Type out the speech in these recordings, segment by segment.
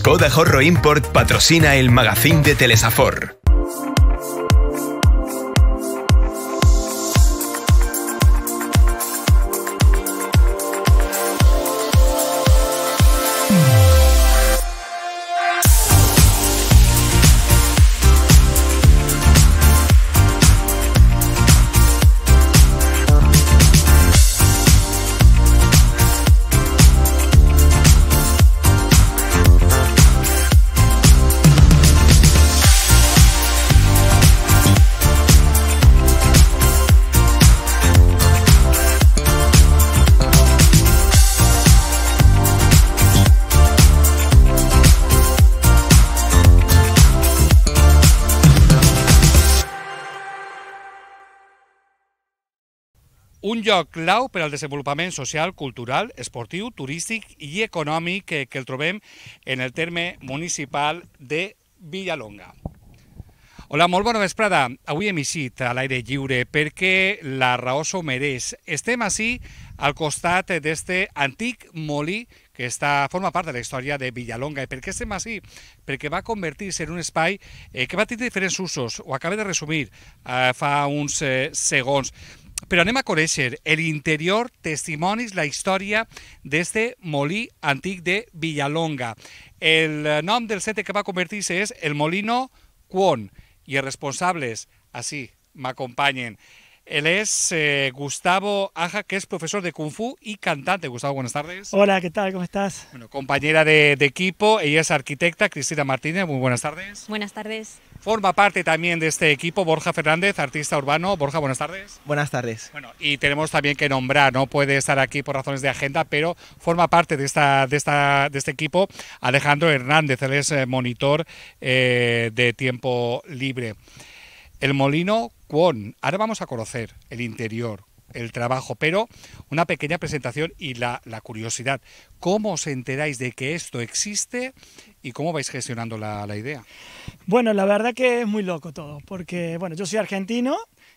Skoda Horro Import patrocina el magazín de Telesafor. un lloc clau per al desenvolupament social, cultural, esportiu, turístic i econòmic que, que el trobem en el terme municipal de Villalonga. Hola, molt bona vesprada. Avui hem eixit a l'aire lliure perquè la raó s'ho mereix. Estem així al costat d'este antic molí que està, forma part de la història de Villalonga. I per què estem així? Perquè va convertir-se en un espai eh, que va tenir diferents usos. Ho acaba de resumir eh, fa uns eh, segons però anem a conèixer l'interior, testimonis, la història d'este molí antic de Villalonga. El nom del set que va convertir-se és el Molino Quon i els responsables, així, m'acompanyen. Él es eh, Gustavo Aja, que es profesor de Kung Fu y cantante. Gustavo, buenas tardes. Hola, ¿qué tal? ¿Cómo estás? Bueno, compañera de, equipo, ella es arquitecta, Cristina Martínez. Muy buenas tardes. Buenas tardes. Forma parte también de este equipo Borja Fernández, artista urbano. Borja, buenas tardes. Buenas tardes. Bueno, y tenemos también que nombrar, no puede estar aquí por razones de agenda, pero forma parte de, esta, de, esta, de este equipo Alejandro Hernández, él es eh, monitor eh, de tiempo libre. El molino Kwon. Ahora vamos a conocer el interior, el trabajo, pero una pequeña presentación y la, curiosidad. ¿Cómo os enteráis de que esto existe y cómo vais gestionando la, idea? Bueno, la verdad que es muy loco todo, porque bueno, yo soy argentino,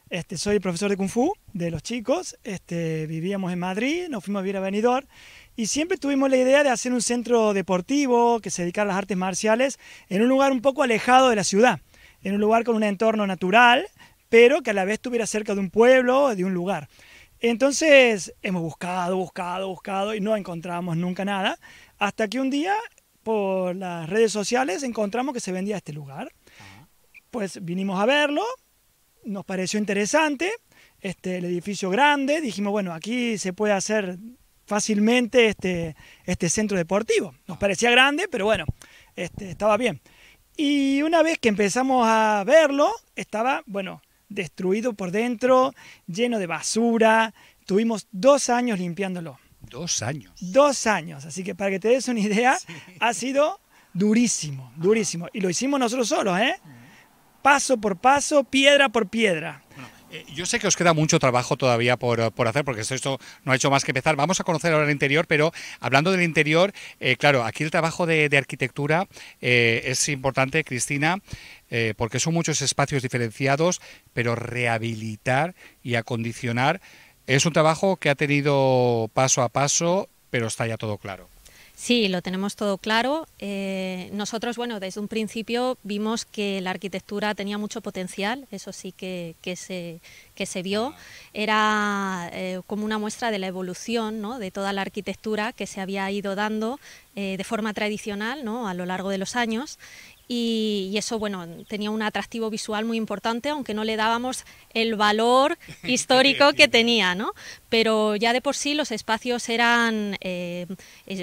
este, soy profesor de Kung Fu de los chicos, este, vivíamos en Madrid, nos fuimos a vivir a Benidorm y siempre tuvimos la idea de hacer un centro deportivo que se dedicara a las artes marciales en un lugar un poco alejado de la ciudad en un lugar con un entorno natural, pero que a la vez estuviera cerca de un pueblo, de un lugar. Entonces hemos buscado, buscado, buscado y no encontrábamos nunca nada, hasta que un día por las redes sociales encontramos que se vendía este lugar. Pues vinimos a verlo, nos pareció interesante, este, el edificio grande, dijimos, bueno, aquí se puede hacer fácilmente este, este centro deportivo. Nos parecía grande, pero bueno, este, estaba bien. Y una vez que empezamos a verlo, estaba, bueno, destruido por dentro, lleno de basura. Tuvimos dos años limpiándolo. Dos años. Dos años. Así que para que te des una idea, ha sido durísimo, durísimo. Y lo hicimos nosotros solos, ¿eh? Paso por paso, piedra por piedra. Eh, yo sé que os queda mucho trabajo todavía por, eh, hacer, porque esto, no ha hecho más que empezar. Vamos a conocer ahora el interior, pero hablando del interior, eh, claro, aquí el trabajo de, arquitectura es importante, Cristina, porque son muchos espacios diferenciados, pero rehabilitar y acondicionar es un trabajo que ha tenido paso a paso, pero está ya todo claro. Sí, lo tenemos todo claro. Eh, nosotros, bueno, desde un principio vimos que la arquitectura tenía mucho potencial, eso sí que, se, se, vio. Era eh, como una muestra de la evolución de toda la arquitectura que se había ido dando eh, de forma tradicional a lo largo de los años y, y, eso bueno tenía un atractivo visual muy importante aunque no le dábamos el valor histórico que tenía no pero ya de por sí los espacios eran, eh,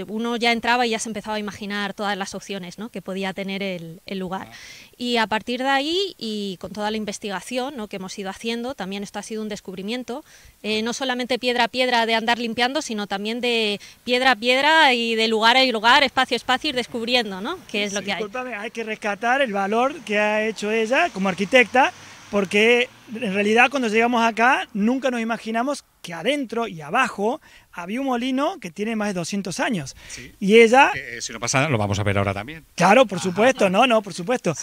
uno ya entraba y ya se empezaba a imaginar todas las opciones ¿no? que podía tener el, lugar. Y a partir de ahí, y con toda la investigación ¿no? que hemos ido haciendo, también esto ha sido un descubrimiento, eh, no solamente piedra a piedra de andar limpiando, sino también de piedra a piedra y de lugar a lugar, espacio a espacio, ir descubriendo ¿no? qué es lo que hay. hay que rescatar el valor que ha hecho ella como arquitecta porque en realidad cuando llegamos acá nunca nos imaginamos que adentro y abajo había un molino que tiene más de 200 años. Y ella... Eh, eh, si no pasa, lo vamos a ver ahora también. Claro, por supuesto, no, no, por supuesto.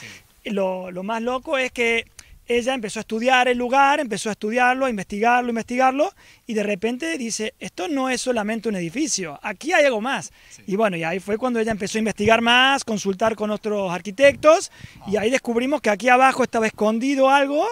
Lo, lo, más loco es que ella empezó a estudiar el lugar, empezó a estudiarlo, a investigarlo, a investigarlo, y de repente dice, esto no es solamente un edificio, aquí hay algo más. Y bueno, y ahí fue cuando ella empezó a investigar más, consultar con otros arquitectos, y ahí descubrimos que aquí abajo estaba escondido algo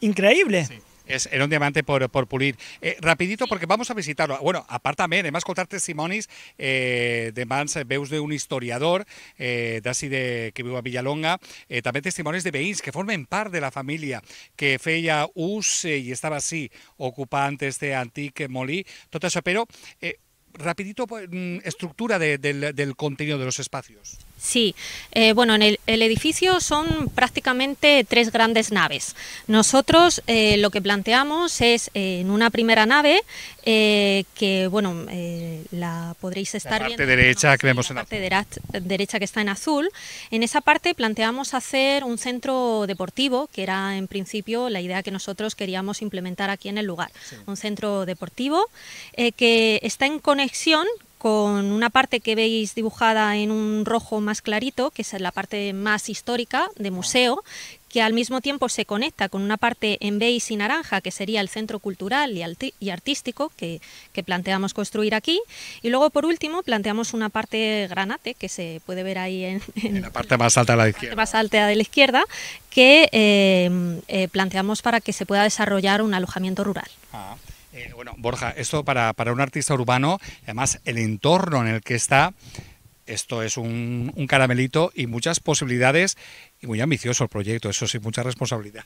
increíble. És, era un diamante por, por pulir. Eh, rapidito, perquè vamos a visitarlo. Bueno, a part també anem a testimonis eh, de mans eh, veus d'un historiador eh, d'ací de, que viu a Villalonga, eh, també testimonis de veïns que formen part de la família que feia ús eh, i estava així ocupant este antic molí. Tot això, però eh, rapidito, pues, mm, estructura del, contenido de los espacios. Sí, eh, bueno, en el, edificio son prácticamente tres grandes naves. Nosotros eh, lo que planteamos es eh, en una primera nave que, bueno, la podréis estar la parte Derecha que vemos la parte derecha que está en azul. En esa parte planteamos hacer un centro deportivo, que era en principio la idea que nosotros queríamos implementar aquí en el lugar. Un centro deportivo que está en conexión con una parte que veis dibujada en un rojo más clarito, que es la parte más histórica de museo, que al mismo tiempo se conecta con una parte en beige y naranja, que sería el centro cultural y, artístico que, planteamos construir aquí. Y luego, por último, planteamos una parte granate, que se puede ver ahí en, la parte más alta de la izquierda. que eh, eh, planteamos para que se pueda desarrollar un alojamiento rural. Ah. Eh, bueno, Borja, esto para, un artista urbano, además el entorno en el que está, esto es un, un caramelito y muchas posibilidades y muy ambicioso el proyecto, eso sí, mucha responsabilidad.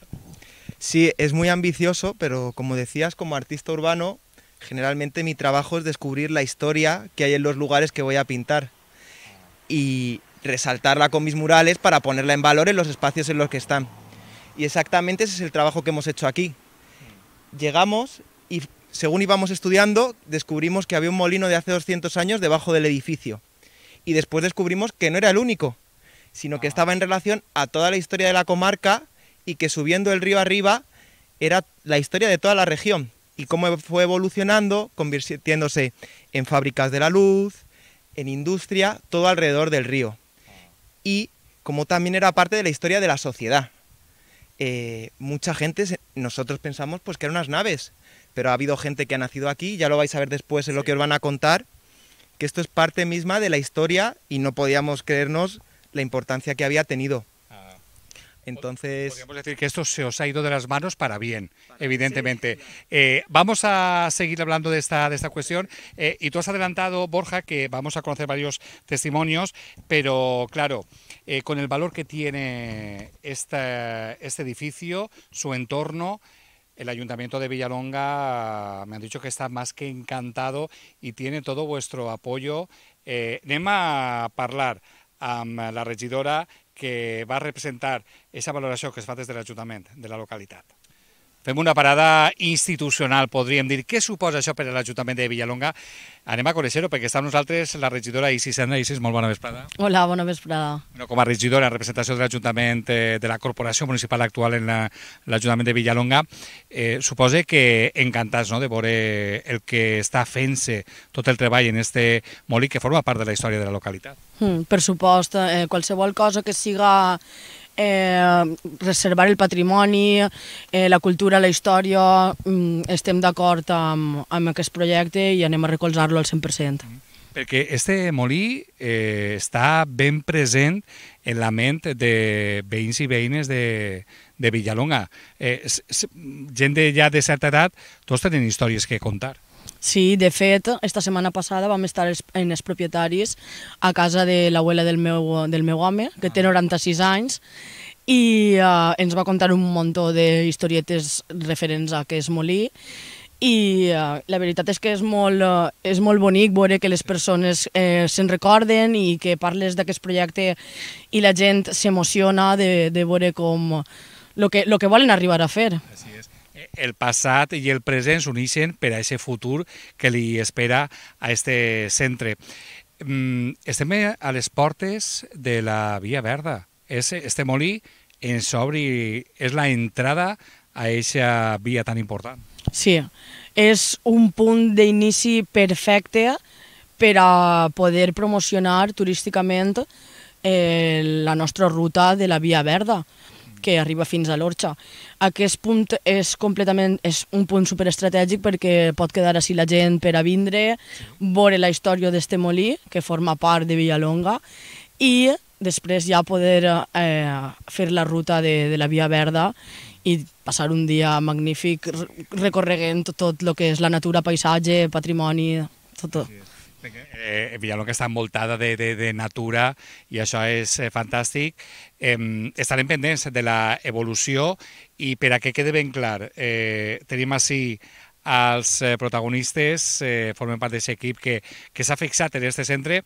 Sí, es muy ambicioso, pero como decías, como artista urbano, generalmente mi trabajo es descubrir la historia que hay en los lugares que voy a pintar y resaltarla con mis murales para ponerla en valor en los espacios en los que están. Y exactamente ese es el trabajo que hemos hecho aquí. Llegamos y según íbamos estudiando, descubrimos que había un molino de hace 200 años debajo del edificio. Y después descubrimos que no era el único, sino que ah. estaba en relación a toda la historia de la comarca y que subiendo el río arriba era la historia de toda la región y cómo fue evolucionando, convirtiéndose en fábricas de la luz, en industria, todo alrededor del río. Y como también era parte de la historia de la sociedad. Eh, mucha gente, nosotros pensamos pues que eran unas naves, pero ha habido gente que ha nacido aquí, ya lo vais a ver después en lo que os van a contar, que esto es parte misma de la historia y no podíamos creernos la importancia que había tenido. Ah. Entonces. Podríamos decir que esto se os ha ido de las manos para bien, evidentemente. Eh, vamos a seguir hablando de esta, de esta cuestión. Eh, y tú has adelantado, Borja, que vamos a conocer varios testimonios, pero claro, eh, con el valor que tiene este edificio, su entorno, el Ayuntamiento de Villalonga ah, me han dicho que está más que encantado y tiene todo vuestro apoyo. Eh, anem a parlar amb la regidora que va representar aquesta valoració que es fa des de l'Ajuntament de la localitat. Fem una parada institucional, podríem dir. Què suposa això per a l'Ajuntament de Villalonga? Anem a conèixer-ho perquè està amb nosaltres la regidora Isis Anna Isis, molt bona vesprada. Hola, bona vesprada. Bueno, com a regidora en representació de l'Ajuntament eh, de la Corporació Municipal actual en l'Ajuntament la, de Villalonga, eh, suposa que encantats no?, de veure el que està fent-se tot el treball en este molí que forma part de la història de la localitat. Mm, per supost, eh, qualsevol cosa que siga eh, reservar el patrimoni, eh, la cultura, la història, mm, estem d'acord amb, amb aquest projecte i anem a recolzar-lo al 100%. Perquè este molí eh, està ben present en la ment de veïns i veïnes de, de Villalonga. Eh, gent de, ja de certa edat, tots tenen històries que contar. Sí, de fet, esta setmana passada vam estar en els propietaris a casa de l'abuela del, meu, del meu home, que té 96 anys, i uh, ens va contar un munt de historietes referents a aquest molí, i uh, la veritat és que és molt, uh, és molt bonic veure que les persones eh, se'n recorden i que parles d'aquest projecte i la gent s'emociona de, de veure com lo que, lo que volen arribar a fer. Així és el passat i el present s'unixen per a aquest futur que li espera a este centre. Mm, estem a les portes de la Via Verda. Aquest este molí ens obri, és la entrada a aquesta via tan important. Sí, és un punt d'inici perfecte per a poder promocionar turísticament eh, la nostra ruta de la Via Verda que arriba fins a l'Orxa. Aquest punt és completament és un punt superestratègic perquè pot quedar així la gent per a vindre, veure la història d'este molí, que forma part de Villalonga, i després ja poder eh, fer la ruta de, de la Via Verda i passar un dia magnífic recorregant tot el que és la natura, paisatge, patrimoni, tot. tot. Eh, eh, Villalonga està envoltada de, de, de natura i això és eh, fantàstic. Eh, estarem pendents de la evolució i per a que quede ben clar, eh, tenim així els eh, protagonistes, eh, formen part d'aquest equip que, que s'ha fixat en aquest centre,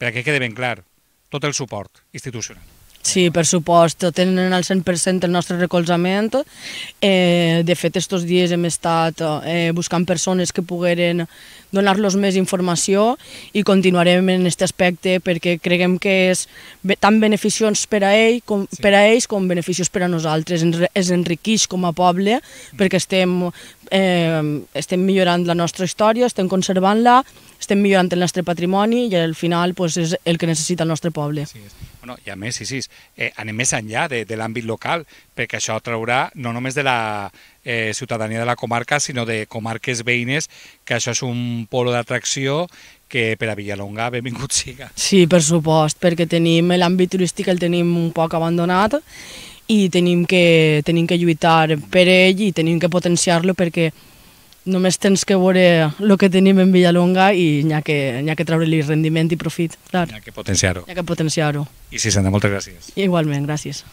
per a que quede ben clar, tot el suport institucional. Sí, per supost, tenen el 100% el nostre recolzament. Eh, de fet, estos dies hem estat eh, buscant persones que pogueren donar-los més informació i continuarem en aquest aspecte perquè creguem que és tan beneficiós per a, ell, com, sí. per a ells com beneficiós per a nosaltres. Ens, enriquix com a poble perquè estem, eh, estem millorant la nostra història, estem conservant-la, estem millorant el nostre patrimoni i al final pues, és el que necessita el nostre poble. Sí, Bueno, I a més, sí, sí, eh, anem més enllà de, de l'àmbit local, perquè això traurà no només de la eh, ciutadania de la comarca, sinó de comarques veïnes, que això és un polo d'atracció que per a Villalonga benvingut siga. Sí, per supost, perquè tenim l'àmbit turístic el tenim un poc abandonat i tenim que, tenim que lluitar per ell i tenim que potenciar-lo perquè només tens que veure el que tenim en Villalonga i n'hi ha que, ha que treure-li rendiment i profit. Clar. N'hi ha que potenciar-ho. N'hi ha que potenciar-ho. I sí, Sandra, moltes gràcies. Igualment, gràcies.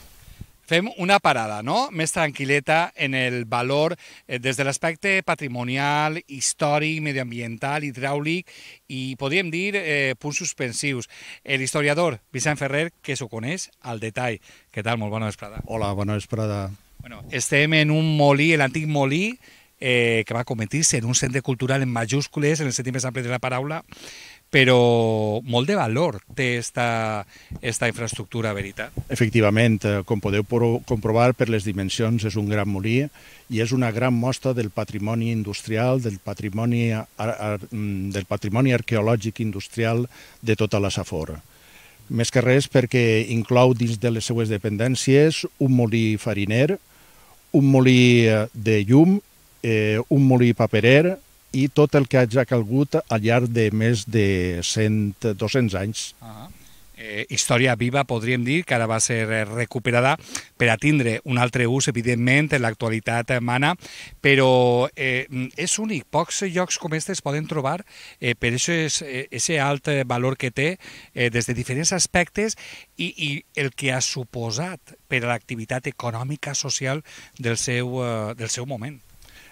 Fem una parada, no?, més tranquil·leta en el valor eh, des de l'aspecte patrimonial, històric, mediambiental, hidràulic i, podríem dir, eh, punts suspensius. L'historiador Vicent Ferrer, que s'ho coneix al detall. Què tal? Molt bona vesprada. Hola, bona vesprada. Bueno, estem en un molí, l'antic molí, eh, que va convertir-se en un centre cultural en majúscules, en el sentit més ampli de la paraula, però molt de valor té esta, esta infraestructura, veritat? Efectivament, eh, com podeu comprovar per les dimensions, és un gran molí i és una gran mostra del patrimoni industrial, del patrimoni, mm, del patrimoni arqueològic industrial de tota la Safor. Més que res perquè inclou dins de les seues dependències un molí fariner, un molí eh, de llum eh, un molí paperer i tot el que hagi calgut al llarg de més de 100, 200 anys. -huh. Ah. eh, història viva, podríem dir, que ara va ser eh, recuperada per a tindre un altre ús, evidentment, en l'actualitat mana, però eh, és únic, pocs llocs com aquests es poden trobar, eh, per això és aquest eh, alt valor que té eh, des de diferents aspectes i, i el que ha suposat per a l'activitat econòmica, social del seu, eh, del seu moment.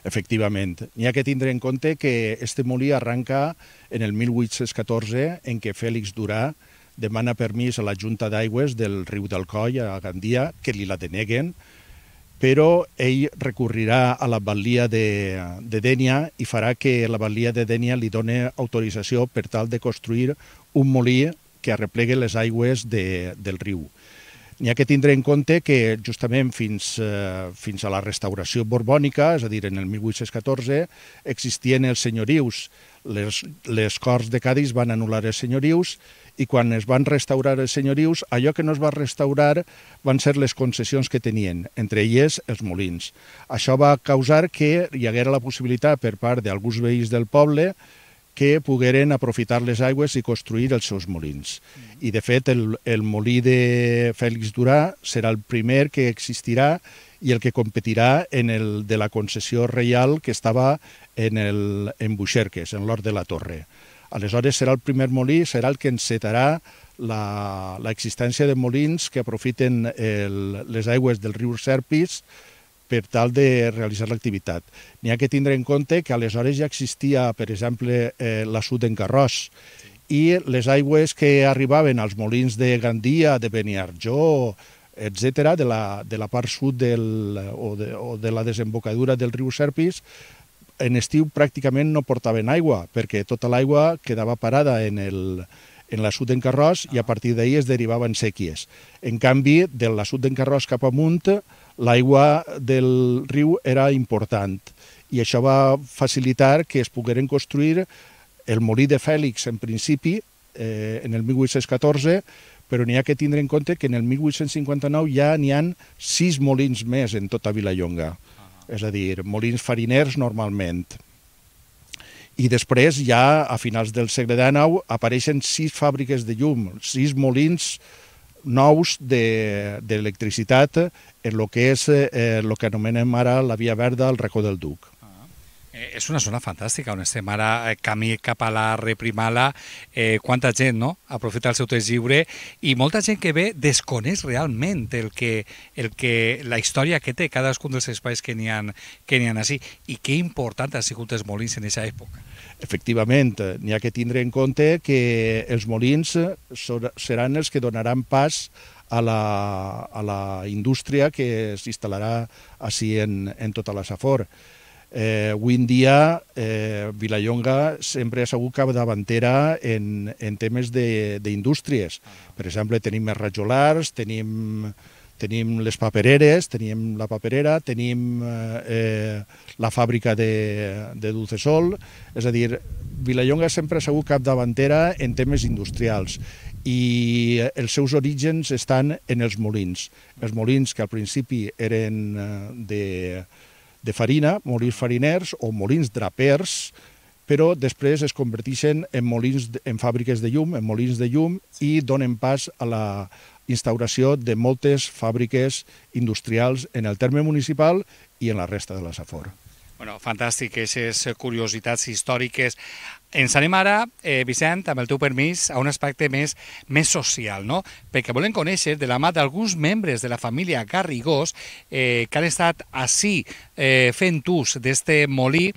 Efectivament. N'hi ha que tindre en compte que este molí arranca en el 1814, en què Fèlix Durà demana permís a la Junta d'Aigües del riu del Coll, a Gandia, que li la deneguen, però ell recurrirà a la batllia de, de Dènia i farà que la batllia de Dènia li doni autorització per tal de construir un molí que arreplegue les aigües de, del riu. N'hi ha que tindre en compte que justament fins, eh, fins a la restauració borbònica, és a dir, en el 1814, existien els senyorius. Les, les Corts de Cádiz van anul·lar els senyorius i quan es van restaurar els senyorius, allò que no es va restaurar van ser les concessions que tenien, entre elles els molins. Això va causar que hi haguera la possibilitat per part d'alguns veïns del poble que pogueren aprofitar les aigües i construir els seus molins. Mm. I, de fet, el, el molí de Fèlix Durà serà el primer que existirà i el que competirà en el de la concessió reial que estava en, el, en Buixerques, en l'Hort de la Torre. Aleshores serà el primer molí, serà el que encetarà l'existència de molins que aprofiten el, les aigües del riu Serpis per tal de realitzar l'activitat. N'hi ha que tindre en compte que aleshores ja existia, per exemple, eh, sud en Carròs, i les aigües que arribaven als molins de Gandia, de Beniarjó, etc de, la, de la part sud del, o, de, o de la desembocadura del riu Serpis, en estiu pràcticament no portaven aigua, perquè tota l'aigua quedava parada en el, en sud en Carròs i a ah. partir d'ahir es derivaven sèquies. En canvi, de sud en Carròs cap amunt, l'aigua del riu era important i això va facilitar que es pogueren construir el molí de Fèlix, en principi, eh, en el 1814, però n'hi ha que tindre en compte que en el 1859 ja n'hi han sis molins més en tota Vilallonga, ah. és a dir, molins fariners normalment. I després, ja a finals del segle XIX, apareixen sis fàbriques de llum, sis molins eh, nous d'electricitat de, en el que és eh, el que anomenem ara la Via Verda al racó del Duc. Eh, és una zona fantàstica on estem ara, eh, camí cap a la reprimala, eh, quanta gent no? aprofita el seu temps lliure i molta gent que ve desconeix realment el que, el que, la història que té cadascun dels espais que n'hi ha, que ha així i que important ha sigut els molins en aquesta època. Efectivament, eh, n'hi ha que tindre en compte que els molins seran els que donaran pas a la, a la indústria que s'instal·larà així en, en tota la Safor. Eh, avui en dia, eh, Vilallonga sempre ha sigut davantera en, en temes d'indústries. Per exemple, tenim els rajolars, tenim, tenim les papereres, tenim la paperera, tenim eh, la fàbrica de, de Dulcesol, és a dir, Vilallonga sempre ha sigut davantera en temes industrials i els seus orígens estan en els molins. Els molins que al principi eren eh, de, eh, de farina, molins fariners o molins drapers, però després es converteixen en molins en fàbriques de llum, en molins de llum i donen pas a la instauració de moltes fàbriques industrials en el terme municipal i en la resta de la Safor. Bueno, fantàstic, aquestes curiositats històriques ens anem ara, eh, Vicent, amb el teu permís, a un aspecte més, més social, no? perquè volem conèixer de la mà d'alguns membres de la família Garrigós eh, que han estat així eh, fent ús d'este molí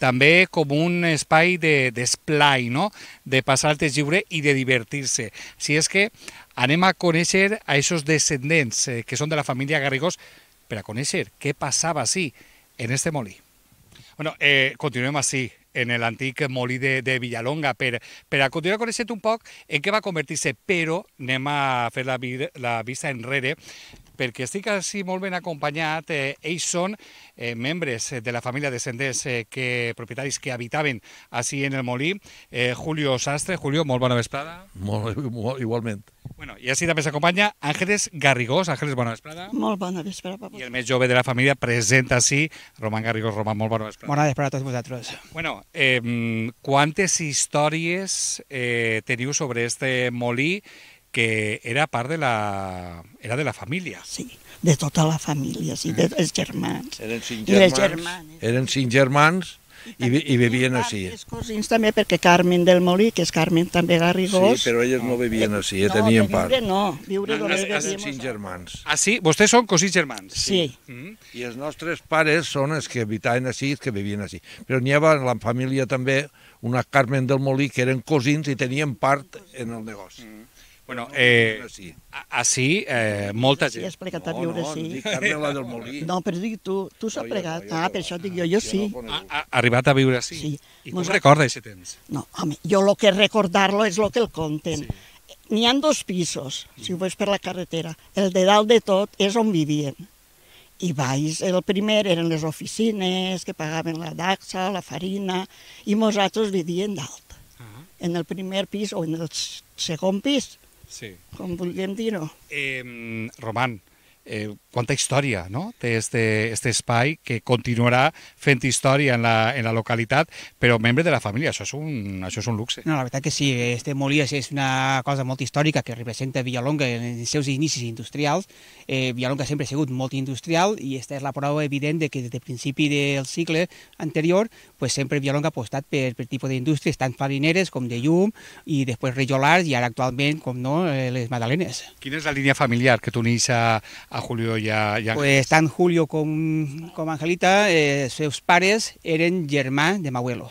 també com un espai d'esplai, de, no? de passar el temps lliure i de divertir-se. Si és que anem a conèixer a aquests descendents eh, que són de la família Garrigós per a conèixer què passava així en este molí. Bueno, eh, continuem així, en l'antic molí de, de Villalonga per, per a continuar coneixent un poc en què va convertir-se, però anem a fer la, la vista enrere perquè estic així molt ben acompanyat. Eh, ells són eh, membres eh, de la família de senders eh, que, propietaris que habitaven així en el molí. Eh, Julio Sastre. Julio, molt bona vesprada. Molt, molt igualment. Bueno, i així també s'acompanya Àngeles Garrigós. Àngeles, bona vesprada. Molt bona vesprada, papa. I el més jove de la família presenta així, Roman Garrigós. Roman, molt bona vesprada. Bona vesprada a tots vosaltres. Bueno, eh, quantes històries eh, teniu sobre este molí que era part de la, era de la família. Sí, de tota la família, sí, de, mm. dels germans. Eren cinc germans. germans. Eren cinc germans i, i bevien així. Els cosins també, perquè Carmen del Molí, que és Carmen també Garrigós... Sí, però elles no bevien així, ja eh, no, tenien viure, part. No, viure no, només bevíem... cinc germans. Ah, sí? Vostès són cosins germans? Sí. sí. Mm -hmm. I els nostres pares són els que habitaven així, els que vivien així. Però n'hi havia en la família també una Carmen del Molí que eren cosins i tenien part en el negoci. Mm -hmm. Bueno, eh, així, eh, molta gent... Sí, explicat a viure, no, sí. del Molí. No, però dic tu, tu s'ha plegat. Ah, per això dic jo, jo sí. Ha, arribat a viure així? Sí. I com recorda aquest temps? No, home, jo el que recordar-lo és el que el conten. Sí. N'hi han dos pisos, mm. si ho veus per la carretera. El de dalt de tot és on vivien. I baix, el primer eren les oficines, que pagaven la daxa, la farina, i nosaltres vivien dalt. Uh ah. -huh. En el primer pis o en el segon pis, sí. com vulguem dir-ho. Eh, Roman, eh, quanta història no? té este, este espai que continuarà fent història en la, en la localitat, però membre de la família, això és un, això és un luxe. No, la veritat que sí, este molí és una cosa molt històrica que representa Villalonga en els seus inicis industrials. Eh, Villalonga sempre ha sigut molt industrial i aquesta és la prova evident de que des del principi del segle anterior pues, sempre Villalonga ha apostat per, per tipus d'indústries, tant farineres com de llum i després rejolars i ara actualment, com no, eh, les madalenes. Quina és la línia familiar que t'uneix a, a Julio y a, Pues están Julio con, con Angelita, eh, sus pares eran germán de mi abuelo.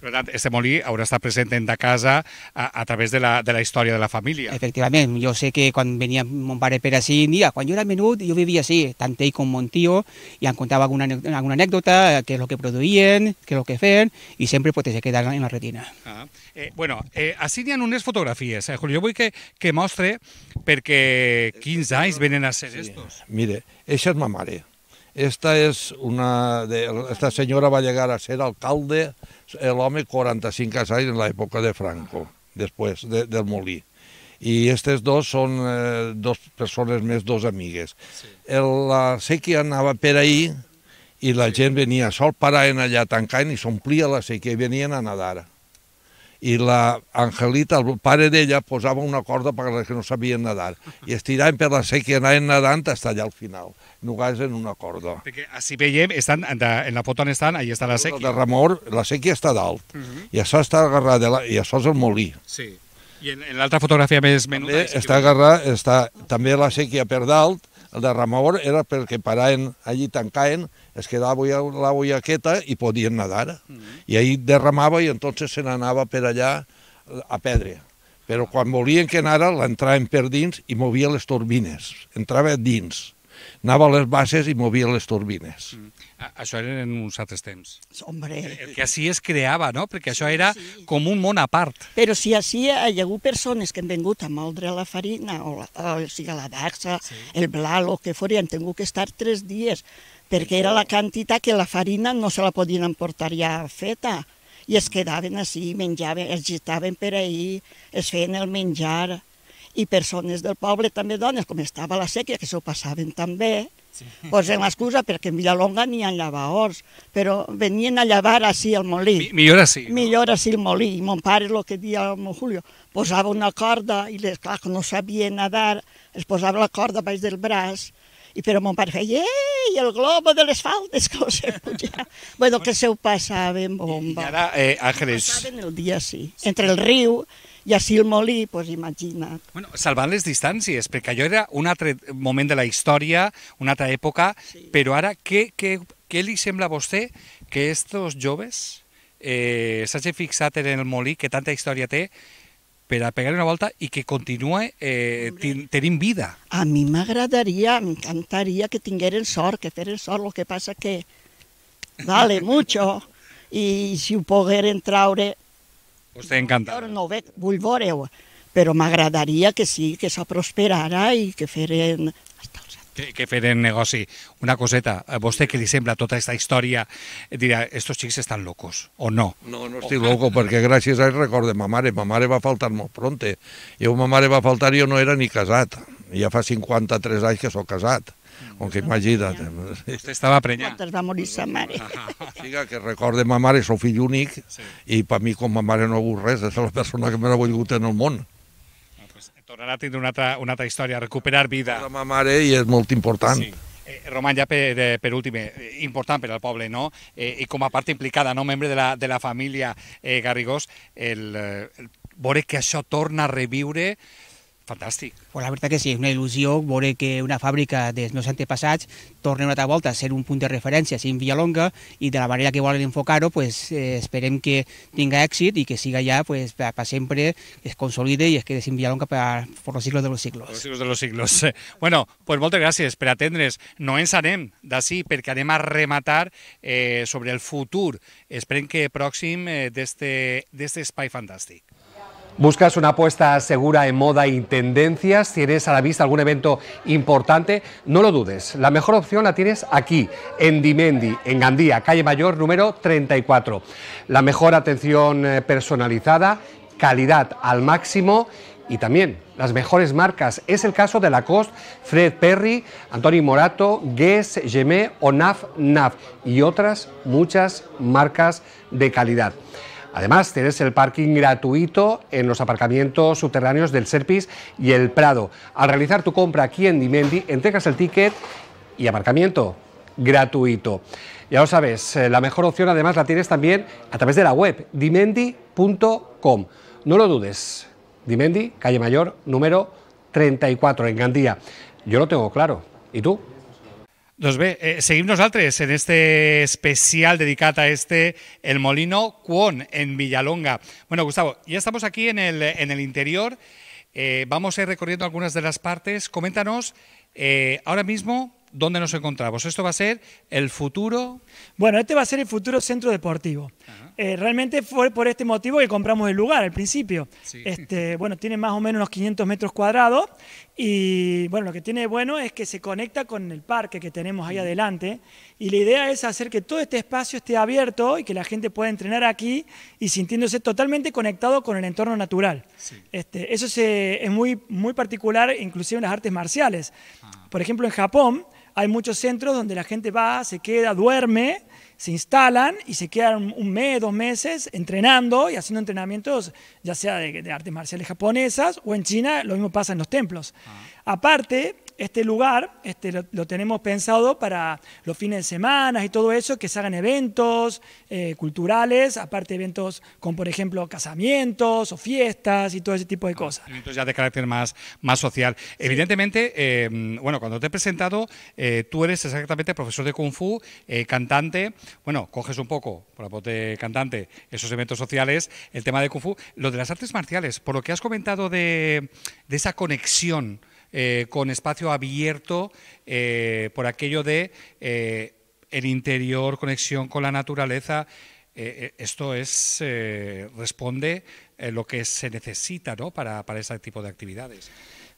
Per tant, este molí haurà estat present en ta casa a, a través de la, de la història de la família. Efectivament, jo sé que quan venia mon pare per així, mira, quan jo era menut jo vivia així, tant ell com mon tio, i em contava alguna, alguna anècdota, què és el que produïen, què és el que feien, i sempre pot se quedar en la retina. Ah. Eh, bueno, eh, així n'hi ha unes fotografies, eh, Julio, jo vull que, que mostre perquè 15 anys venen a ser sí. estos. Mire, això és ma mare, esta, es una de, esta señora va a llegar a ser alcalde, el 45 anys en l'època de Franco, després de, del Molí. I aquestes dos són eh, dos persones més, dos amigues. Sí. El, la sèquia anava per ahir i la sí. gent venia sol, paraven allà tancant i s'omplia la sèquia i venien a nadar i la Angelita, el pare d'ella, posava una corda per les que no sabien nedar i estiraven per la sèquia, anaven nedant fins allà al final, No en una corda. Perquè eh, si veiem, estan, en la foto on estan, allà està la sèquia. De remor, la sèquia està dalt uh mhm. -huh. i això està agarrat, la, i això és el molí. Sí. I en, en l'altra fotografia més menuda... També està agarrat, està també la sèquia per dalt el de remor era perquè paraven allí, tancaven, es quedava la boiaqueta i podien nedar. Mm -hmm. I ahir derramava i entonces se n'anava per allà a pedra. Però quan volien que anara, l'entraven per dins i movia les turbines. Entrava dins. Anava a les bases i movia les turbines. Mm -hmm. Això en uns altres temps. Hombre. El que així es creava, no? Perquè això era sí. com un món a part. Però si així hi ha hagut persones que han vingut a moldre la farina, o, la, o sigui, la daxa, sí. el blat, o que fos, han tingut que estar tres dies, perquè era la quantitat que la farina no se la podien emportar ja feta i es quedaven així, menjaven, es gitaven per ahir, es feien el menjar, i persones del poble, també dones, com estava la sèquia, que s'ho passaven també, Sí. Posem excusa perquè en Villalonga n'hi ha llavors, però venien a llevar així el molí. Mi, millor així. No? Millor així el molí. I mon pare, el que dia el meu Julio, posava una corda i, les, clar, que no sabia nadar, es posava la corda baix del braç, i però mon pare feia, ei, el globo de les faldes que ho sé bueno, que se ho passaven bomba. I ara, eh, Àngeles... Passaven el dia, sí. sí. Entre el riu, i així el molí, pues, imagina't. Bueno, salvant les distàncies, perquè allò era un altre moment de la història, una altra època, sí. però ara què, què, què li sembla a vostè que estos joves eh, s'hagin fixat en el molí, que tanta història té, per a pegar una volta i que continuï eh, tenint vida. A mi m'agradaria, m'encantaria que tingueren sort, que feren sort, el que passa que vale mucho, i si ho pogueren traure Vostè encanta. Jo no veig, vull veure-ho, però m'agradaria que sí, que se prosperara i que feren que, que feren negoci. Una coseta, a vostè que li sembla tota aquesta història, dirà, estos xics estan locos, o no? No, no estic loco, perquè gràcies a ell recordo ma mare, ma mare va faltar molt pronte. Jo, ma mare va faltar, jo no era ni casat. Ja fa 53 anys que sóc casat com que imagina't. Vostè estava prenyant. Quan es va morir sa mare. Ah, que recorde ma mare, sou fill únic, i per mi com ma mare no hagut res, és la persona que m'ha volgut en el món. Ah, pues, tornarà a tindre una altra, una altra història, recuperar vida. La ma mare i és molt important. Sí. Eh, Roman, ja per, eh, per últim, eh, important per al poble, no? Eh, I com a part implicada, no? membre de la, de la família eh, Garrigós, el, el, veure que això torna a reviure Fantàstic. Pues la veritat que sí, és una il·lusió veure que una fàbrica dels meus antepassats torni una altra volta a ser un punt de referència a Villalonga i de la manera que volen enfocar-ho, pues, eh, esperem que tinga èxit i que siga ja pues, per, pa sempre, es consolide i es quede sin Villalonga per, per los siglos de los siglos. Por los siglos de los siglos. bueno, pues moltes gràcies per atendre's. No ens anem d'ací perquè anem a rematar eh, sobre el futur. Esperem que pròxim eh, d'este espai fantàstic. ¿Buscas una apuesta segura en moda y tendencias? ¿Tienes a la vista algún evento importante? No lo dudes, la mejor opción la tienes aquí, en Dimendi, en Gandía, calle Mayor número 34. La mejor atención eh, personalizada, calidad al máximo y también las mejores marcas. Es el caso de Lacoste, Fred Perry, Antonio Morato, Guess, Gemé o NAF NAF y otras muchas marcas de calidad. Además, tienes el parking gratuito en los aparcamientos subterráneos del Serpis y el Prado. Al realizar tu compra aquí en Dimendi, entregas el ticket y aparcamiento gratuito. Ya lo sabes, eh, la mejor opción además la tienes también a través de la web dimendi.com. No lo dudes, Dimendi, calle Mayor, número 34 en Gandía. Yo lo tengo claro. ¿Y tú? Nos ve. eh, en este especial dedicado a este El Molino Cuon en Villalonga. Bueno, Gustavo, ya estamos aquí en el, en el interior. Eh, vamos a ir recorriendo algunas de las partes. Coméntanos eh, ahora mismo dónde nos encontramos. Esto va a ser el futuro. Bueno, este va a ser el futuro centro deportivo. Eh, realmente fue por este motivo que compramos el lugar al principio. Este, bueno, tiene más o menos unos 500 metros cuadrados y bueno, lo que tiene bueno es que se conecta con el parque que tenemos ahí adelante y la idea es hacer que todo este espacio esté abierto y que la gente pueda entrenar aquí y sintiéndose totalmente conectado con el entorno natural. Este, eso es muy, muy particular inclusive en las artes marciales. Por ejemplo, en Japón, hay muchos centros donde la gente va, se queda, duerme, se instalan y se quedan un mes, dos meses entrenando y haciendo entrenamientos, ya sea de, artes marciales japonesas o en China, lo mismo pasa en los templos. Ah. Aparte, este lugar este, lo, tenemos pensado para los fines de semana y todo eso, que se hagan eventos eh, culturales, aparte eventos con, por ejemplo, casamientos o fiestas y todo ese tipo de ah, cosas. eventos ya de carácter más, más social. Evidentemente, em, bueno, cuando te he presentado, eh, tú eres exactamente profesor de Kung Fu, eh, cantante, bueno, coges un poco, por la cantante, esos eventos sociales, el tema de Kung Fu, lo de las artes marciales, por lo que has comentado de, de esa conexión, eh, con espacio abierto eh, por aquello de eh, el interior, conexión con la naturaleza. esto es responde lo que se necesita ¿no? para, para ese tipo de actividades.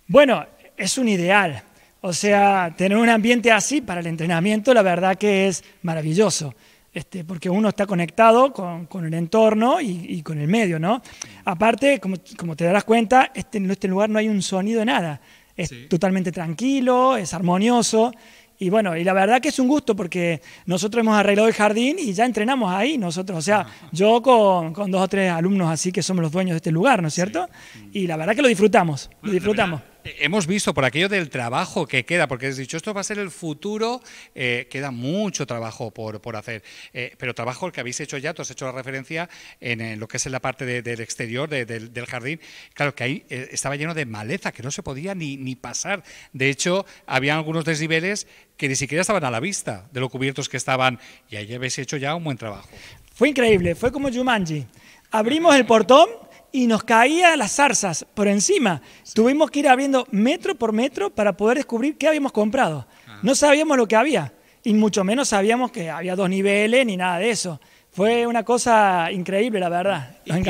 Bueno, es un ideal. O sea, tener un ambiente así para el entrenamiento, la verdad que es maravilloso. Este, porque uno está conectado con, con el entorno y, con el medio, ¿no? Aparte, como, como, te darás cuenta, este, en este lugar no hay un sonido, nada es totalmente tranquilo, es armonioso. Y bueno, y la verdad que es un gusto porque nosotros hemos arreglado el jardín y ya entrenamos ahí nosotros. O sea, yo con, dos o tres alumnos así que somos los dueños de este lugar, ¿no es cierto? Y la verdad que lo disfrutamos, lo disfrutamos hemos visto por aquello del trabajo que queda, porque has dicho, esto va a ser el futuro, eh, queda mucho trabajo por, por hacer, eh, pero trabajo el que habéis hecho ya, tú has hecho la referencia en, lo que es la parte del exterior, del, del, jardín, claro que ahí eh, estaba lleno de maleza, que no se podía ni, ni pasar, de hecho, había algunos desniveles que ni siquiera estaban a la vista de lo cubiertos que estaban, y ahí habéis hecho ya un buen trabajo. Fue increíble, fue como Jumanji. Abrimos el portón y nos caía las zarzas por encima. Tuvimos que ir abriendo metro por metro para poder descubrir qué habíamos comprado. Ah. No sabíamos lo que había y mucho menos sabíamos que había dos niveles ni nada de eso. Fue mm. una cosa increíble, la verdad. y,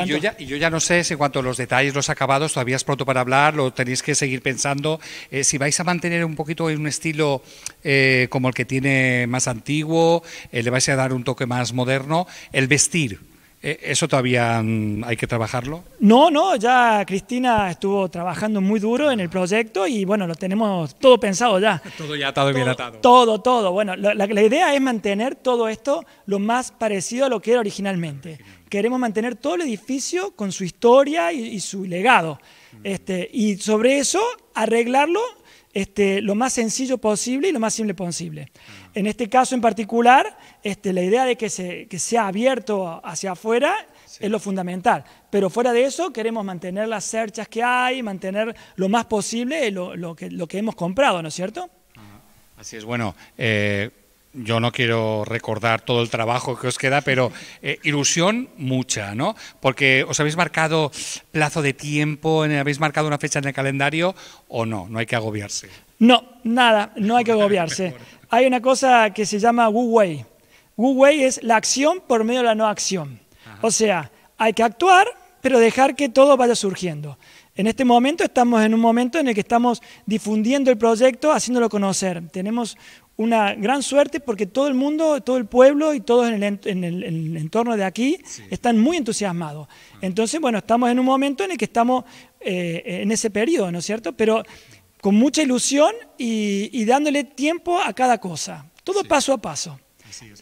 yo ya, no sé si en cuanto a los detalles, los acabados, todavía es pronto para hablar, lo tenéis que seguir pensando. Eh, si vais a mantener un poquito un estilo eh, como el que tiene más antiguo, eh, le vais a dar un toque más moderno, el vestir. Eh, ¿Eso todavía mm, hay que trabajarlo? No, no, ya Cristina estuvo trabajando muy duro en el proyecto y bueno, lo tenemos todo pensado ya. Todo ya atado y bien atado. Todo, todo. Bueno, la, idea es mantener todo esto lo más parecido a lo que era originalmente. Queremos mantener todo el edificio con su historia y, su legado. Mm. Este, y sobre eso, arreglarlo este, lo más sencillo posible y lo más simple posible. Ah. En este caso en particular, este, la idea de que, sea abierto hacia afuera es lo fundamental. Pero fuera de eso, queremos mantener las cerchas que hay, mantener lo más posible lo, que, hemos comprado, ¿no es cierto? Así es, bueno. Eh, yo no quiero recordar todo el trabajo que os queda, pero eh, ilusión mucha, ¿no? Porque os habéis marcado plazo de tiempo, habéis marcado una fecha en el calendario o no, no hay que agobiarse. No, nada, no hay que agobiarse. Hay una cosa que se llama Wu Wei. Wu Wei es la acción por medio de la no acción. O sea, hay que actuar, pero dejar que todo vaya surgiendo. En este momento estamos en un momento en el que estamos difundiendo el proyecto, haciéndolo conocer. Tenemos una gran suerte porque todo el mundo, todo el pueblo y todos en el, entorno de aquí están muy entusiasmados. Ah. Entonces, bueno, estamos en un momento en el que estamos eh, en ese periodo, ¿no es cierto? Pero con mucha ilusión y, dándole tiempo a cada cosa, todo paso a paso.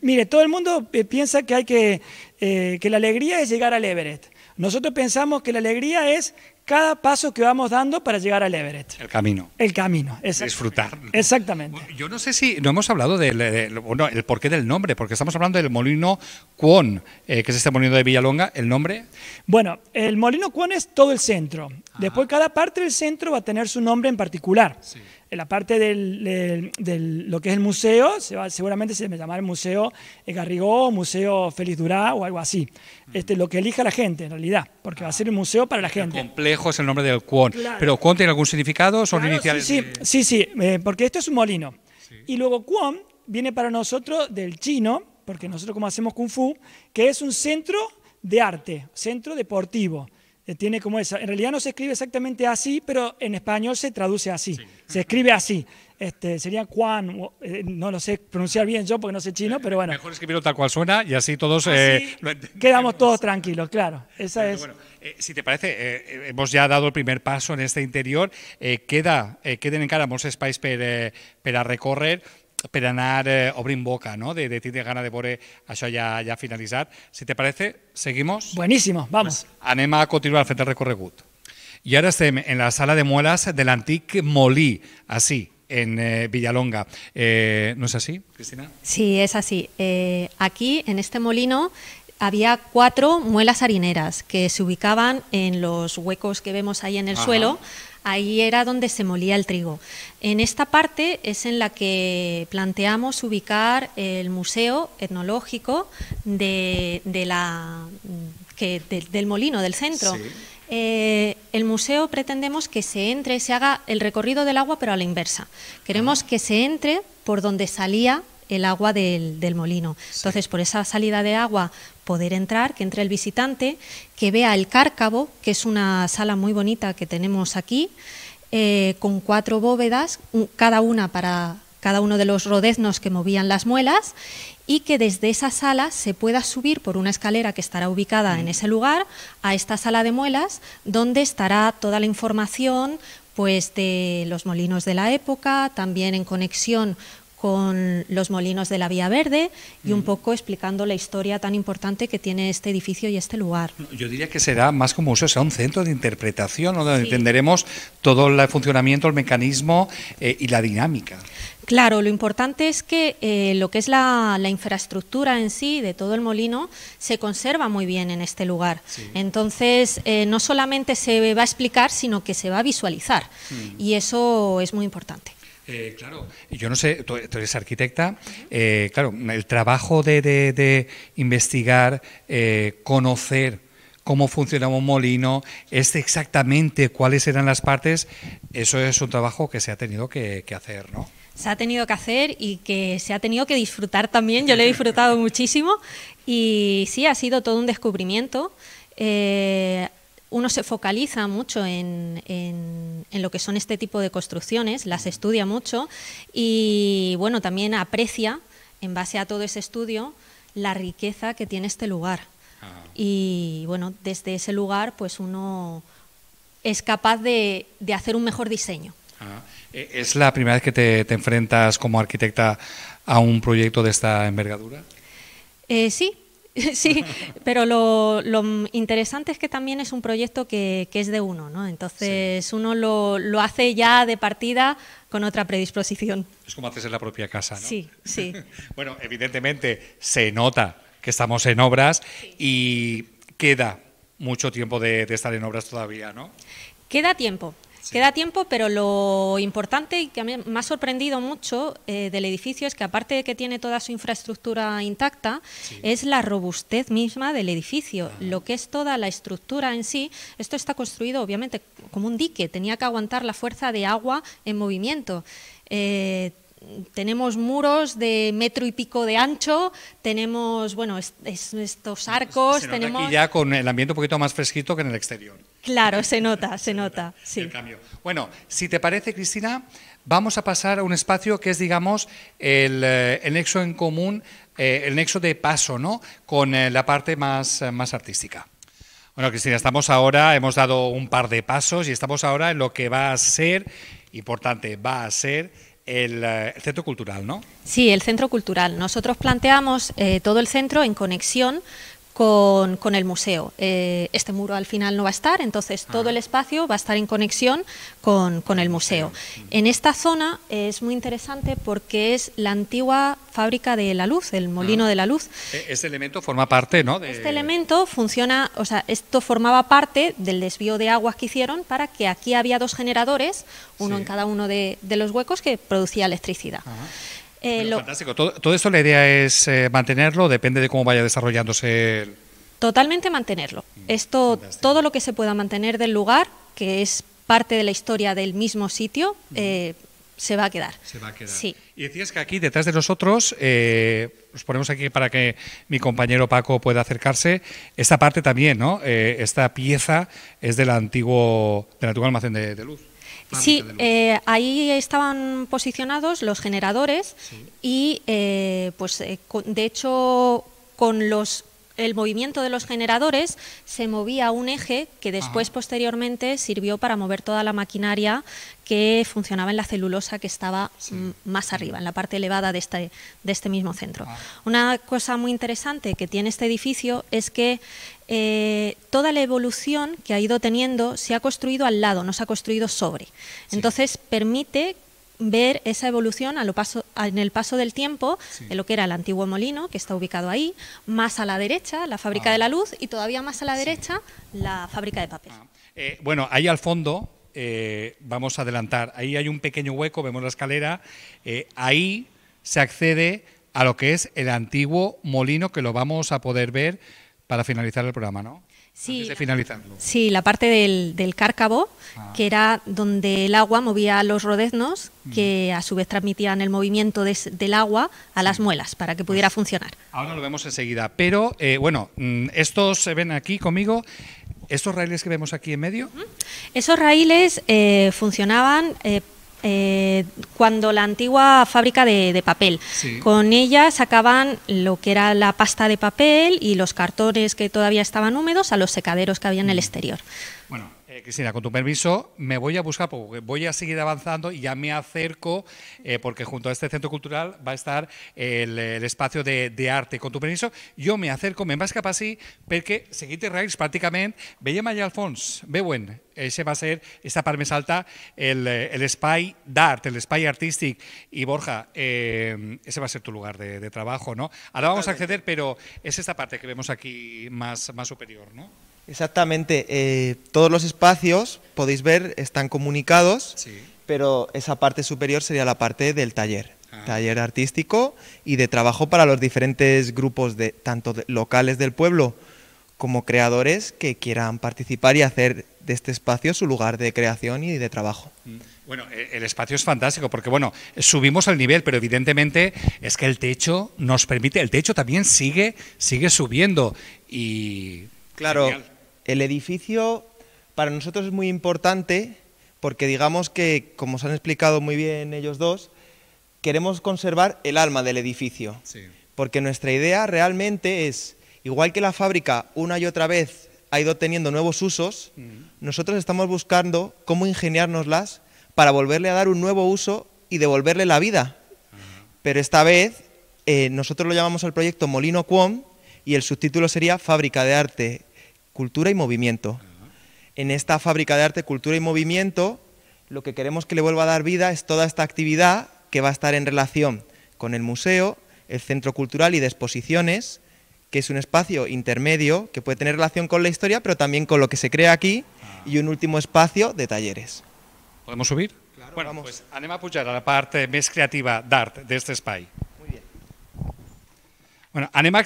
Mire, todo el mundo eh, piensa que, hay que, eh, que la alegría es llegar al Everett. Nosotros pensamos que la alegría es cada paso que vamos dando para llegar al Everett. El camino. El camino, Es. Disfrutar. Exactamente. Yo no sé si no hemos hablado del eh, de, el porqué del nombre, porque estamos hablando del molino Cuon, que es este molino de Villalonga, ¿el nombre? Bueno, el molino Cuon es todo el centro. Después cada parte del centro va a tener su nombre en particular. Sí en la parte de lo que es el museo, se va, seguramente se me llamará el Museo Garrigó, Museo Félix Durá o algo así. Mm. Este, lo que elija la gente, en realidad, porque va a ser un museo para la gente. complejo es el nombre del Cuon. ¿Pero Cuon tiene algún significado? ¿Son iniciales? Sí, sí, sí, eh, porque esto es un molino. Y luego Cuon viene para nosotros del chino, porque nosotros como hacemos Kung Fu, que es un centro de arte, centro deportivo tiene como esa. En realidad no se escribe exactamente así, pero en español se traduce así. Se escribe así. Este, sería Juan, eh, no lo sé pronunciar bien yo porque no sé chino, eh, pero bueno. Mejor escribirlo tal cual suena y así todos eh, Quedamos todos tranquilos, claro. Esa es. Bueno, si te parece, hemos ya dado el primer paso en este interior. queda, queden en cara muchos espais para recorrer. Peranar, anar eh, boca, no? de, de gana de veure això ya ya finalizar. Si te parece, seguimos? Buenísimo, vamos. Pues Anema, a continuar fent el recorregut. Y ahora en la sala de muelas del antique Molí, ...así, en eh, Villalonga. Eh, ¿No es así, Cristina? Sí, es así. aquí, en este molino, había cuatro muelas harineras que se ubicaban en los huecos que vemos ahí en el suelo Ahí era donde se molía el trigo. En esta parte es en la que planteamos ubicar el museo etnológico de, la, del molino, del centro. Eh, el museo pretendemos que se entre, se haga el recorrido del agua, pero a la inversa. Queremos ah. que se entre por donde salía el agua del, molino. Entonces, por esa salida de agua poder entrar, que entre el visitante, que vea el cárcavo, que es una sala muy bonita que tenemos aquí, eh, con cuatro bóvedas, cada una para cada uno de los rodeznos que movían las muelas, y que desde esa sala se pueda subir por una escalera que estará ubicada en mm. ese lugar a esta sala de muelas, donde estará toda la información pues de los molinos de la época, también en conexión con los molinos de la Vía Verde y un mm. poco explicando la historia tan importante que tiene este edificio y este lugar. Yo diría que será más como un centro de interpretación donde entenderemos todo el funcionamiento, el mecanismo eh, y la dinámica. Claro, lo importante es que eh, lo que es la, infraestructura en sí de todo el molino se conserva muy bien en este lugar. Entonces, eh, no solamente se va a explicar, sino que se va a visualizar. Mm. Y eso es muy importante. Eh, claro, yo no sé, tú, eres arquitecta, eh, claro, el trabajo de, de, investigar, eh, conocer cómo funcionaba un molino, es este exactamente cuáles eran las partes, eso es un trabajo que se ha tenido que, hacer, ¿no? se ha tenido que hacer y que se ha tenido que disfrutar también. Yo lo he disfrutado muchísimo y sí, ha sido todo un descubrimiento uno se focaliza mucho en, lo que son este tipo de construcciones, las estudia mucho y bueno, también aprecia, en base a todo ese estudio, la riqueza que tiene este lugar. Ah. Y bueno, desde ese lugar, pues uno es capaz de, hacer un mejor diseño. Ah. ¿E-, ¿Es la primera vez que te, enfrentas como arquitecta a un proyecto de esta envergadura? Eh, sí, sí, pero lo, interesante es que también es un proyecto que, es de uno, ¿no? Entonces uno lo, hace ya de partida con otra predisposición. Es como haces en la propia casa, ¿no? Sí, sí. bueno, evidentemente se nota que estamos en obras y queda mucho tiempo de, de estar en obras todavía, ¿no? Queda tiempo, Queda tiempo, pero lo importante y que me ha sorprendido mucho eh, del edificio es que aparte de que tiene toda su infraestructura intacta, es la robustez misma del edificio, lo que es toda la estructura en sí. Esto está construido obviamente como un dique, tenía que aguantar la fuerza de agua en movimiento. Eh, tenemos muros de metro y pico de ancho, tenemos bueno estos arcos, tenemos ya con el ambiente un poquito más fresquito que en el exterior. Claro, se nota, se nota. Sí. cambio. Bueno, si te parece, Cristina, vamos a pasar a un espacio que es, digamos, el, eh, nexo en común, eh, el nexo de paso, ¿no? Con eh, la parte más, más artística. Bueno, Cristina, estamos ahora, hemos dado un par de pasos y estamos ahora en lo que va a ser, importante, va a ser el, centro cultural, ¿no? Sí, el centro cultural. Nosotros planteamos todo el centro en conexión con, el museo. Eh, este muro al final no va a estar, entonces todo el espacio va a estar en conexión con, el museo. En esta zona es muy interesante porque es la antigua fábrica de la luz, el molino ah. de la luz. Este elemento forma parte, ¿no? Este elemento funciona, o sea, esto formaba parte del desvío de aguas que hicieron para que aquí había dos generadores, uno en cada uno de, los huecos, que producía electricidad. Eh, fantástico. Todo, esto la idea es eh, mantenerlo, depende de cómo vaya desarrollándose. Totalmente mantenerlo. Mm, esto, todo lo que se pueda mantener del lugar, que es parte de la historia del mismo sitio, mm. eh, se va a quedar. Se va a quedar. Y decías que aquí, detrás de nosotros, eh, nos ponemos aquí para que mi compañero Paco pueda acercarse. Esta parte también, ¿no? esta pieza es del antiguo, del antiguo almacén de luz sí, eh, ahí estaban posicionados los generadores y, eh, pues, eh, de hecho, con los el movimiento de los generadores se movía un eje que después posteriormente sirvió para mover toda la maquinaria que funcionaba en la celulosa que estaba más arriba, en la parte elevada de este, de este mismo centro. Una cosa muy interesante que tiene este edificio es que eh, toda la evolución que ha ido teniendo se ha construido al lado, no se ha construido sobre. Entonces permite ver esa evolución a lo paso, en el paso del tiempo de lo que era el antiguo molino, que está ubicado ahí, más a la derecha la fábrica ah. de la luz y todavía más a la derecha la fábrica de papel. Ah. Eh, bueno, ahí al fondo, eh, vamos a adelantar, ahí hay un pequeño hueco, vemos la escalera, ahí se accede a lo que es el antiguo molino que lo vamos a poder ver para finalizar el programa, ¿no? Sí, la parte del, del cárcavo, ah. que era donde el agua movía los rodeznos, mm. que a su vez transmitían el movimiento del agua a las muelas para que pudiera pues, funcionar. Ahora lo vemos enseguida, pero eh, bueno, mm, estos se ven aquí conmigo. ¿Estos raíles que vemos aquí en medio? Esos raíles eh, funcionaban eh, eh, cuando la antigua fábrica de, papel. Con ella sacaban lo que era la pasta de papel y los cartones que todavía estaban húmedos a los secaderos que había en el mm. exterior. Cristina, con tu permiso, me voy a buscar, porque voy a seguir avanzando y ya me acerco, eh, porque junto a este centro cultural va a estar el, espacio de, arte. Con tu permiso, yo me acerco, me vas a escapar así, porque seguite rails prácticamente, Veía Maya al ve buen, ese va a ser, esta parte me salta, el, spy d'art, el spy Artistic, Y Borja, eh, ese va a ser tu lugar de, trabajo, ¿no? Ahora vamos a acceder, pero es esta parte que vemos aquí más, más superior, ¿no? Exactamente. Eh, todos los espacios, podéis ver, están comunicados, pero esa parte superior sería la parte del taller. Ah. Taller artístico y de trabajo para los diferentes grupos, de, tanto locales del pueblo como creadores que quieran participar y hacer de este espacio su lugar de creación y de trabajo. Mm. Bueno, e, el espacio es fantástico porque, bueno, subimos al nivel, pero evidentemente es que el techo nos permite, el techo también sigue, sigue subiendo y... Claro, el edificio para nosotros es muy importante porque digamos que, como se han explicado muy bien ellos dos, queremos conservar el alma del edificio. Porque nuestra idea realmente es, igual que la fábrica una y otra vez ha ido teniendo nuevos usos, mm. nosotros estamos buscando cómo ingeniárnoslas para volverle a dar un nuevo uso y devolverle la vida. Pero esta vez eh, nosotros lo llamamos al proyecto Molino Cuom y el subtítulo sería Fábrica de Arte, cultura y movimiento. En esta fábrica de arte, cultura y movimiento, lo que queremos que le vuelva a dar vida es toda esta actividad que va a estar en relación con el museo, el centro cultural y de exposiciones, que es un espacio intermedio que puede tener relación con la historia, pero también con lo que se crea aquí, y un último espacio de talleres. ¿Podemos subir? bueno, vamos. pues anem a pujar a la parte más creativa de este espacio. Bueno, anem a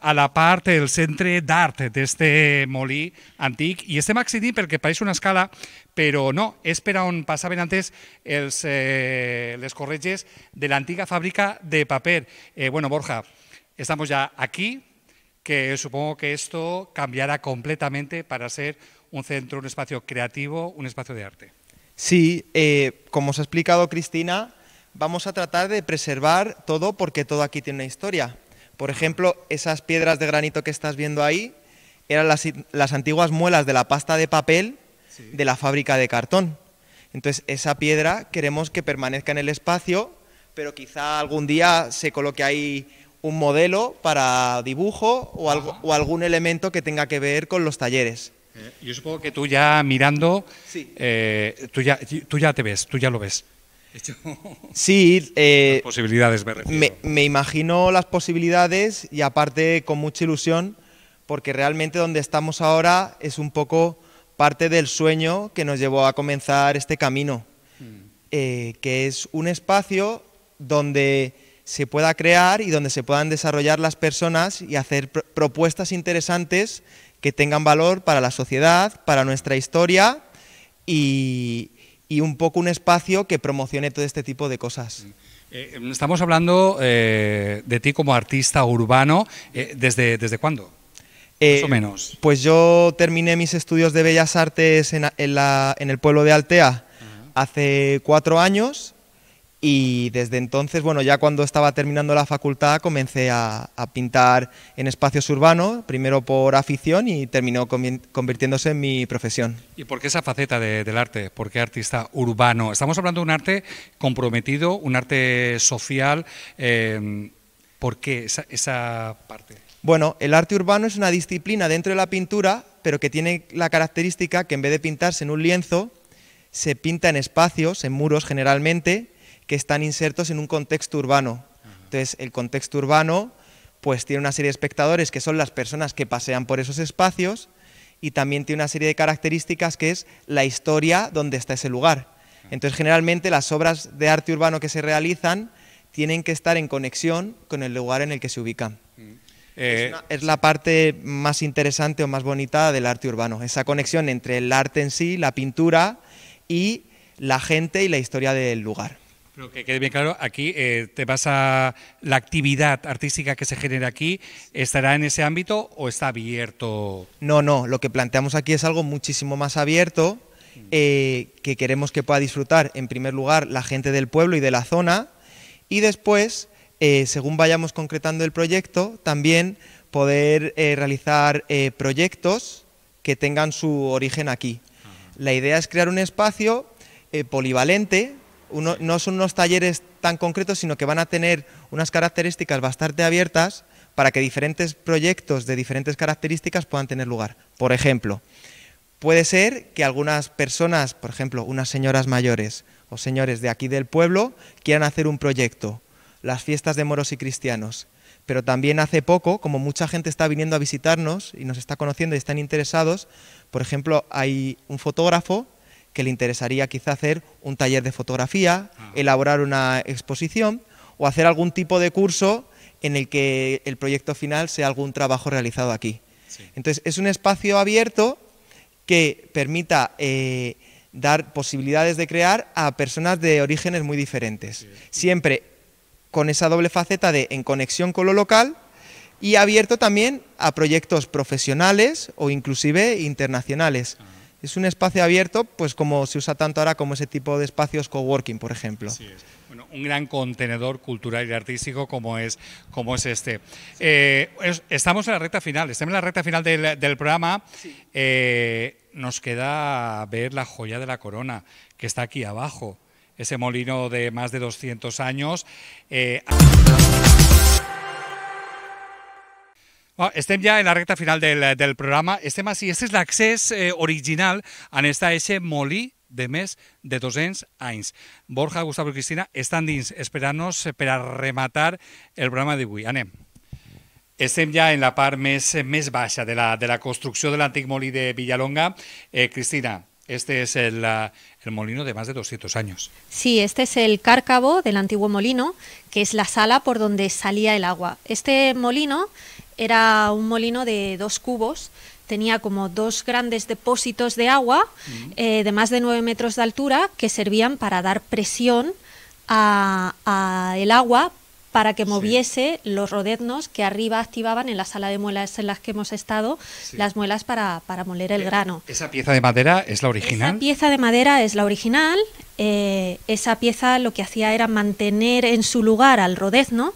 a la parte del centre d'art este molí antic y este accedint que parece una escala, pero no, Espera un on antes el eh, les la de fábrica fábrica de papel. Eh, bueno, Borja, estamos ya aquí, que supongo que esto cambiará completamente para ser un centro, un espacio creativo, un espacio de arte. Sí, eh, como os ha explicado Cristina, vamos a tratar de preservar todo porque todo aquí tiene una historia. Por ejemplo, esas piedras de granito que estás viendo ahí eran las, antiguas muelas de la pasta de papel de la fábrica de cartón. Entonces, esa piedra queremos que permanezca en el espacio, pero quizá algún día se coloque ahí un modelo para dibujo o, algún elemento que tenga que ver con los talleres. Eh, yo supongo que tú ya mirando, eh, tú, ya, tú ya te ves, tú ya lo ves. Sí, eh, posibilidades me, me, imagino las posibilidades y aparte con mucha ilusión, porque realmente donde estamos ahora es un poco parte del sueño que nos llevó a comenzar este camino, mm. eh, que es un espacio donde se pueda crear y donde se puedan desarrollar las personas y hacer propuestas interesantes que tengan valor para la sociedad, para nuestra historia y, y un poco un espacio que promocione todo este tipo de cosas. Eh, estamos hablando eh, de ti como artista urbano. Eh, ¿desde, ¿Desde cuándo? o menos. Pues yo terminé mis estudios de Bellas Artes en, el pueblo de Altea hace cuatro años y desde entonces, bueno, ya cuando estaba terminando la facultad comencé a, pintar en espacios urbanos, primero por afición y terminó convirtiéndose en mi profesión. ¿Y por qué esa faceta del arte? ¿Por qué artista urbano? Estamos hablando de un arte comprometido, un arte social. Em, ¿Por qué esa, esa parte? Bueno, el arte urbano es una disciplina dentro de la pintura, pero que tiene la característica que en vez de pintarse en un lienzo, se pinta en espacios, en muros generalmente que están insertos en un contexto urbano. Entonces, el contexto urbano pues tiene una serie de espectadores que son las personas que pasean por esos espacios y también tiene una serie de características que es la historia donde está ese lugar. Entonces, generalmente las obras de arte urbano que se realizan tienen que estar en conexión con el lugar en el que se ubican. Mm. Eh, es, la parte más interesante o más bonita del arte urbano, esa conexión entre el arte en sí, la pintura y la gente y la historia del lugar. Pero que quede bien claro, aquí eh, te pasa la actividad artística que se genera aquí, ¿estará en ese ámbito o está abierto? No, no, lo que planteamos aquí es algo muchísimo más abierto, eh, que queremos que pueda disfrutar, en primer lugar, la gente del pueblo y de la zona, y después, eh, según vayamos concretando el proyecto, también poder realizar proyectos que tengan su origen aquí. La idea es crear un espacio polivalente no son unos talleres tan concretos, sino que van a tener unas características bastante abiertas para que diferentes proyectos de diferentes características puedan tener lugar. Por ejemplo, puede ser que algunas personas, por ejemplo, unas señoras mayores o señores de aquí del pueblo, quieran hacer un proyecto, las fiestas de moros y cristianos. Pero también hace poco, como mucha gente está viniendo a visitarnos y nos está conociendo y están interesados, por ejemplo, hay un fotógrafo que le interesaría quizá hacer un taller de fotografía, ah. elaborar una exposición o hacer algún tipo de curso en el que el proyecto final sea algún trabajo realizado aquí. Entonces, es un espacio abierto que permita eh, dar posibilidades de crear a personas de orígenes muy diferentes. Siempre con esa doble faceta de en conexión con lo local y abierto también a proyectos profesionales o inclusive internacionales. Ah es un espacio abierto, pues como se usa tanto ahora como ese tipo de espacios coworking, por ejemplo. Sí es. Bueno, un gran contenedor cultural y artístico como es, como es este. Eh, estamos en la recta final, estamos en la recta final del, programa. Eh, nos queda ver la joya de la corona, que está aquí abajo, ese molino de más de 200 años. Eh, Oh, estem ja en la recta final del, del programa. Estem així. Este és l'accés eh, original en esta eixe molí de més de 200 anys. Borja, Gustavo i Cristina estan dins esperant-nos per a rematar el programa d'avui. Anem. Estem ja en la part més, més baixa de la, de la construcció de l'antic molí de Villalonga. Eh, Cristina, Este es el, el, molino de més de 200 anys. Sí, este es el càrcavo del antiguo molino, que és la sala per on salia el agua. Este molino era un molino de dos cubos, tenía como dos grandes depósitos de agua eh, de más de nueve metros de altura que servían para dar presión a, el agua para que moviese los rodeznos que arriba activaban en la sala de muelas en las que hemos estado, las muelas para, para moler el eh, grano. ¿Esa pieza de madera es la original? Esa pieza de madera es la original. Eh, esa pieza lo que hacía era mantener en su lugar al rodezno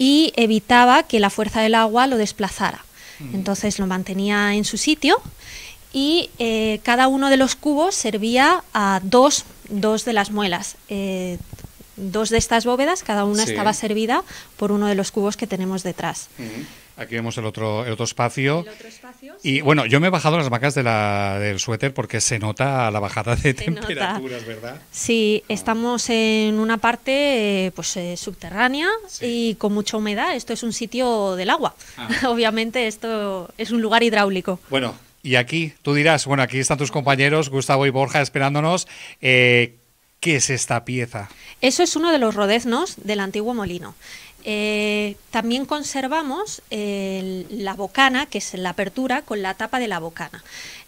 y evitaba que la fuerza del agua lo desplazara. Mm. Entonces lo mantenía en su sitio y eh, cada uno de los cubos servía a dos, de las muelas. Eh, dos de estas bóvedas, cada una estaba servida por uno de los cubos que tenemos detrás. Mm. Aquí vemos el otro, el otro espacio. El otro espacio Y bueno, yo me he bajado las vacas del suéter porque se nota la bajada de temperaturas, ¿verdad? Sí, estamos en una parte eh, pues eh, subterránea y con mucha humedad. Esto es un sitio del agua. Ah. Obviamente esto es un lugar hidráulico. Bueno, y aquí tú dirás, bueno, aquí están tus compañeros Gustavo y Borja esperándonos. Eh, ¿Qué es esta pieza? Eso es uno de los rodeznos del antiguo molino. Eh, también conservamos eh, la bocana, que es la apertura con la tapa de la bocana.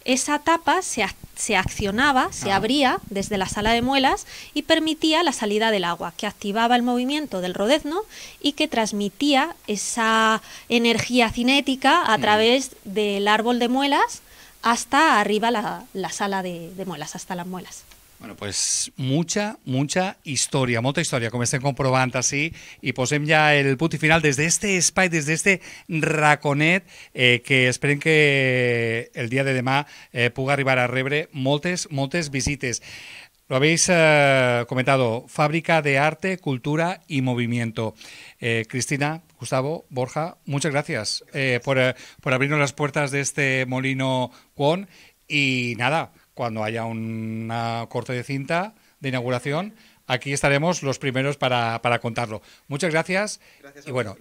Esa tapa se, accionaba, se ah. abría desde la sala de muelas y permitía la salida del agua, que activaba el movimiento del rodezno y que transmitía esa energía cinética a través del árbol de muelas hasta arriba la, sala de muelas, hasta las muelas. Bueno, pues mucha, mucha historia, Mucha historia, como estén comprobando así. Y posem ya el punt final desde este spy, desde este raconet, eh, que esperen que el día de demás eh, arribar a rebre moltes, moltes visites. Lo habéis eh, comentado, fábrica de arte, cultura y movimiento. Eh, Cristina, Gustavo, Borja, muchas gracias, por, por abrirnos las puertas de este molino Juan Y nada, cuando haya una corte de cinta de inauguración, aquí estaremos los primeros para, contarlo. Muchas gracias. y bueno,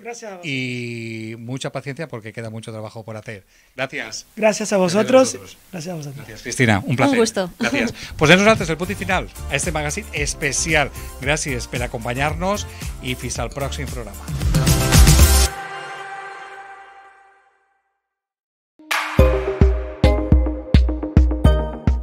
y mucha paciencia porque queda mucho trabajo por hacer. Gracias. Gracias a vosotros. Gracias a Cristina. Un placer. Un gusto. Gracias. Pues eso antes el punto final a este magazine especial. Gracias por acompañarnos y hasta al próximo programa.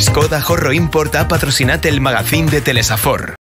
Skoda Horro Import ha el magazín de Telesafor.